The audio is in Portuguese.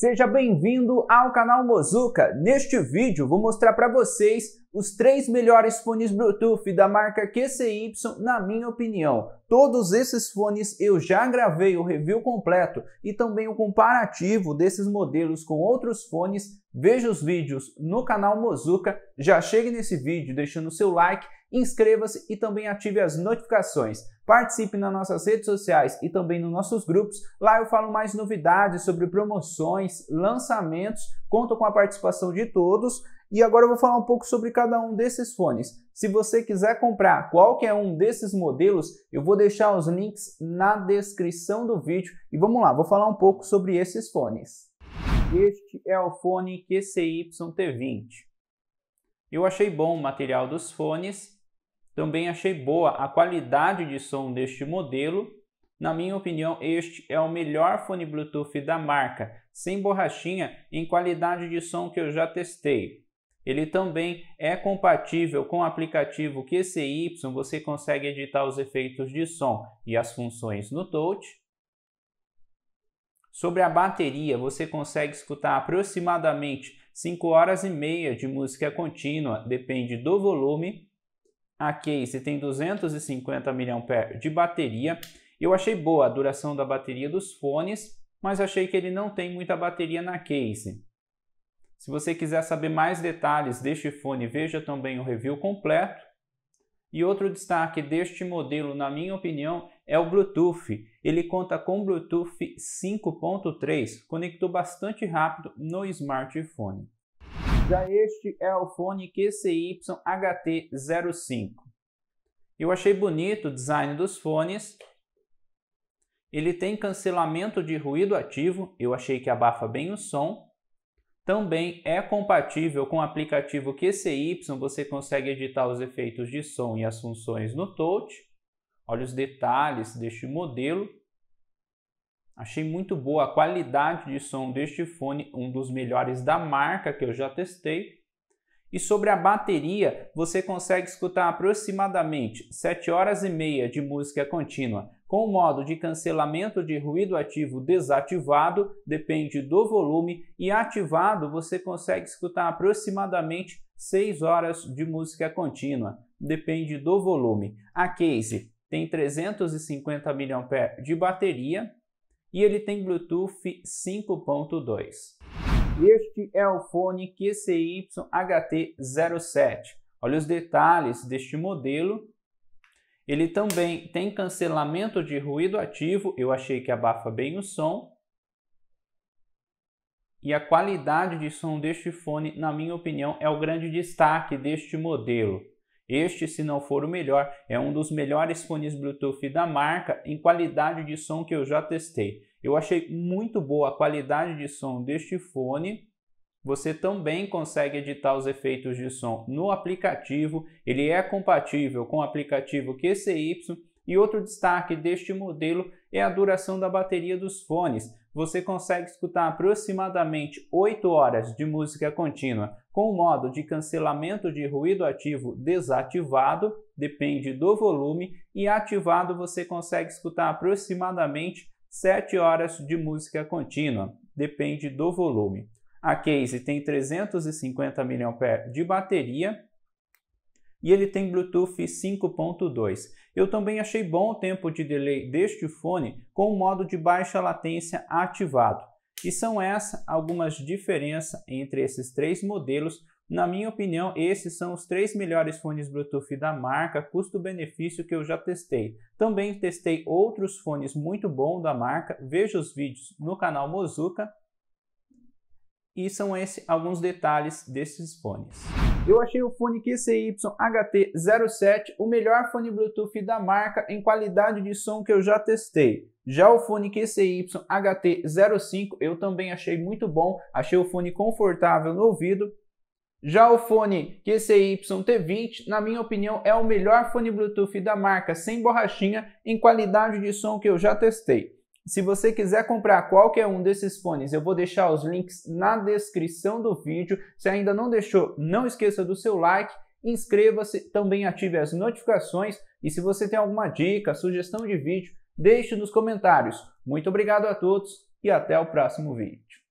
Seja bem-vindo ao canal Mozuka. Neste vídeo vou mostrar para vocês os três melhores fones Bluetooth da marca QCY, na minha opinião. Todos esses fones eu já gravei o review completo e também o comparativo desses modelos com outros fones. Veja os vídeos no canal Mozuka. Já chegue nesse vídeo deixando seu like, inscreva-se e também ative as notificações. Participe nas nossas redes sociais e também nos nossos grupos. Lá eu falo mais novidades sobre promoções, lançamentos. Conto com a participação de todos. E agora eu vou falar um pouco sobre cada um desses fones. Se você quiser comprar qualquer um desses modelos, eu vou deixar os links na descrição do vídeo. E vamos lá, vou falar um pouco sobre esses fones. Este é o fone QCY-T20. Eu achei bom o material dos fones, também achei boa a qualidade de som deste modelo. Na minha opinião, este é o melhor fone Bluetooth da marca, sem borrachinha, em qualidade de som que eu já testei. Ele também é compatível com o aplicativo QCY, você consegue editar os efeitos de som e as funções no touch. Sobre a bateria, você consegue escutar aproximadamente 5 horas e meia de música contínua, depende do volume. A case tem 250 mAh de bateria. Eu achei boa a duração da bateria dos fones, mas achei que ele não tem muita bateria na case. Se você quiser saber mais detalhes deste fone, veja também o review completo. E outro destaque deste modelo, na minha opinião, é o Bluetooth. Ele conta com Bluetooth 5.3, conectou bastante rápido no smartphone. Já este é o fone QCY HT05. Eu achei bonito o design dos fones. Ele tem cancelamento de ruído ativo, eu achei que abafa bem o som também é compatível com o aplicativo QCY, você consegue editar os efeitos de som e as funções no touch. Olha os detalhes deste modelo. Achei muito boa a qualidade de som deste fone, um dos melhores da marca que eu já testei. E sobre a bateria, você consegue escutar aproximadamente 7 horas e meia de música contínua, com o modo de cancelamento de ruído ativo desativado, depende do volume, e ativado você consegue escutar aproximadamente 6 horas de música contínua, depende do volume. A case tem 350 mAh de bateria e ele tem Bluetooth 5.2. Este é o fone QCY HT07. Olha os detalhes deste modelo. Ele também tem cancelamento de ruído ativo, eu achei que abafa bem o som. E a qualidade de som deste fone, na minha opinião, é o grande destaque deste modelo. Este, se não for o melhor, é um dos melhores fones Bluetooth da marca em qualidade de som que eu já testei. Eu achei muito boa a qualidade de som deste fone. Você também consegue editar os efeitos de som no aplicativo. Ele é compatível com o aplicativo QCY. E outro destaque deste modelo é a duração da bateria dos fones. Você consegue escutar aproximadamente 8 horas de música contínua com o modo de cancelamento de ruído ativo desativado, depende do volume, e ativado você consegue escutar aproximadamente 7 horas de música contínua, depende do volume. A case tem 350 mAh de bateria e ele tem Bluetooth 5.2. Eu também achei bom o tempo de delay deste fone com o modo de baixa latência ativado. E são essas algumas diferenças entre esses três modelos. Na minha opinião, esses são os três melhores fones Bluetooth da marca, custo-benefício que eu já testei. Também testei outros fones muito bons da marca, veja os vídeos no canal Mozuka e são esses alguns detalhes desses fones. Eu achei o fone QCY HT07 o melhor fone Bluetooth da marca em qualidade de som que eu já testei. Já o fone QCY HT05 eu também achei muito bom, achei o fone confortável no ouvido. Já o fone QCY T20, na minha opinião, é o melhor fone Bluetooth da marca sem borrachinha em qualidade de som que eu já testei. Se você quiser comprar qualquer um desses fones, eu vou deixar os links na descrição do vídeo. Se ainda não deixou, não esqueça do seu like, inscreva-se, também ative as notificações e se você tem alguma dica, sugestão de vídeo, deixe nos comentários. Muito obrigado a todos e até o próximo vídeo.